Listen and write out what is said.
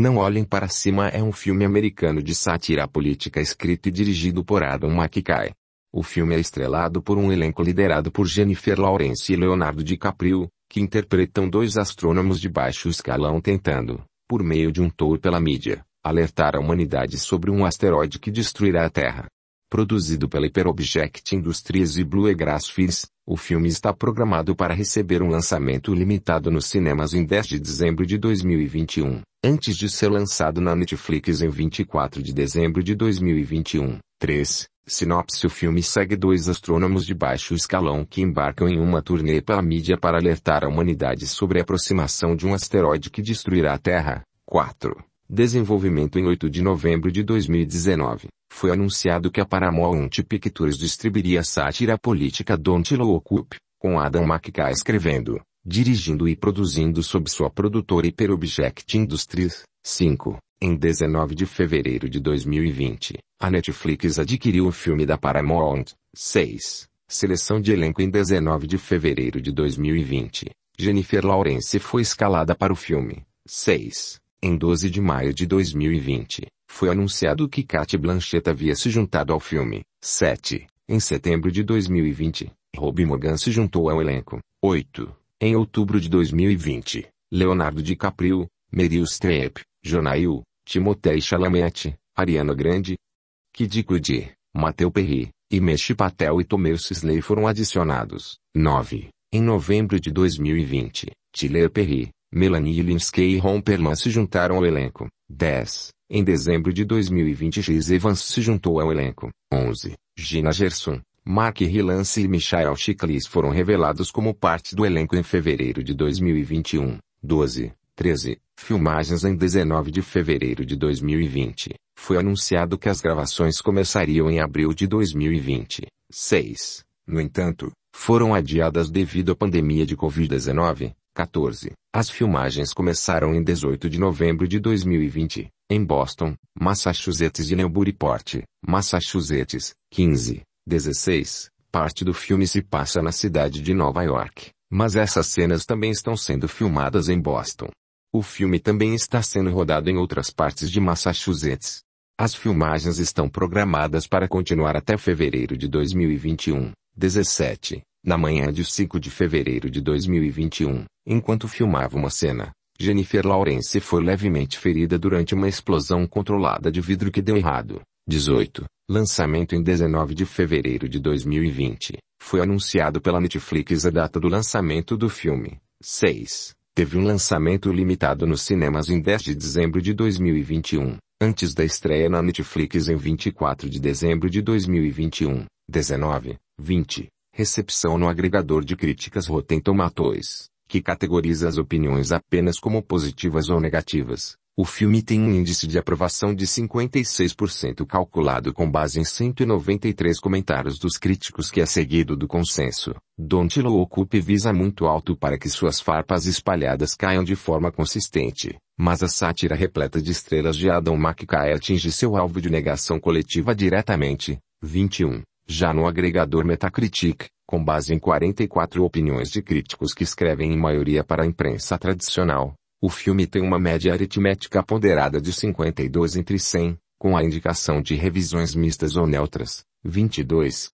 Não Olhem Para Cima é um filme americano de sátira política escrito e dirigido por Adam McKay. O filme é estrelado por um elenco liderado por Jennifer Lawrence e Leonardo DiCaprio, que interpretam dois astrônomos de baixo escalão tentando, por meio de um tour pela mídia, alertar a humanidade sobre um asteroide que destruirá a Terra. Produzido pela Hyperobject Industries e Bluegrass Films, o filme está programado para receber um lançamento limitado nos cinemas em 10 de dezembro de 2021 antes de ser lançado na Netflix em 24 de dezembro de 2021. 3. Sinopse O filme segue dois astrônomos de baixo escalão que embarcam em uma turnê para a mídia para alertar a humanidade sobre a aproximação de um asteroide que destruirá a Terra. 4. Desenvolvimento em 8 de novembro de 2019. Foi anunciado que a Paramount Pictures distribuiria a sátira política Don't Look Up, com Adam McKay escrevendo dirigindo e produzindo sob sua produtora Hyperobject Industries. 5. Em 19 de fevereiro de 2020, a Netflix adquiriu o filme da Paramount. 6. Seleção de elenco em 19 de fevereiro de 2020. Jennifer Lawrence foi escalada para o filme. 6. Em 12 de maio de 2020, foi anunciado que Cate Blanchett havia se juntado ao filme. 7. Em setembro de 2020, Robbie Morgan se juntou ao elenco. 8. Em outubro de 2020, Leonardo DiCaprio, Meryl Streep, Jonail, Timothée Chalamet, Ariana Grande, Kid Cudi, Mateu Perry, Imesh Patel e Tomeu Sisley foram adicionados. 9. Em novembro de 2020, Tilea Perry, Melanie Linsky e Ron Perlman se juntaram ao elenco. 10. Em dezembro de 2020 Chris Evans se juntou ao elenco. 11. Gina Gerson, Mark Rylance e Michael Chiklis foram revelados como parte do elenco em fevereiro de 2021, 12, 13, filmagens em 19 de fevereiro de 2020. Foi anunciado que as gravações começariam em abril de 2020, 6. No entanto, foram adiadas devido à pandemia de Covid-19, 14. As filmagens começaram em 18 de novembro de 2020, em Boston, Massachusetts e Newburyport, Massachusetts, 15. 16, parte do filme se passa na cidade de Nova York, mas essas cenas também estão sendo filmadas em Boston. O filme também está sendo rodado em outras partes de Massachusetts. As filmagens estão programadas para continuar até fevereiro de 2021, 17, na manhã de 5 de fevereiro de 2021, enquanto filmava uma cena. Jennifer Lawrence foi levemente ferida durante uma explosão controlada de vidro que deu errado. 18, lançamento em 19 de fevereiro de 2020, foi anunciado pela Netflix a data do lançamento do filme. 6. Teve um lançamento limitado nos cinemas em 10 de dezembro de 2021, antes da estreia na Netflix em 24 de dezembro de 2021. 19, 20. Recepção no agregador de críticas Rotten Tomatoes, que categoriza as opiniões apenas como positivas ou negativas, o filme tem um índice de aprovação de 56% calculado com base em 193 comentários dos críticos que é seguido do consenso. Don't Lo Ocupe visa muito alto para que suas farpas espalhadas caiam de forma consistente, mas a sátira repleta de estrelas de Adam McKay atinge seu alvo de negação coletiva diretamente. 21. Já no agregador Metacritic, com base em 44 opiniões de críticos que escrevem em maioria para a imprensa tradicional, o filme tem uma média aritmética ponderada de 52 entre 100, com a indicação de revisões mistas ou neutras, 22.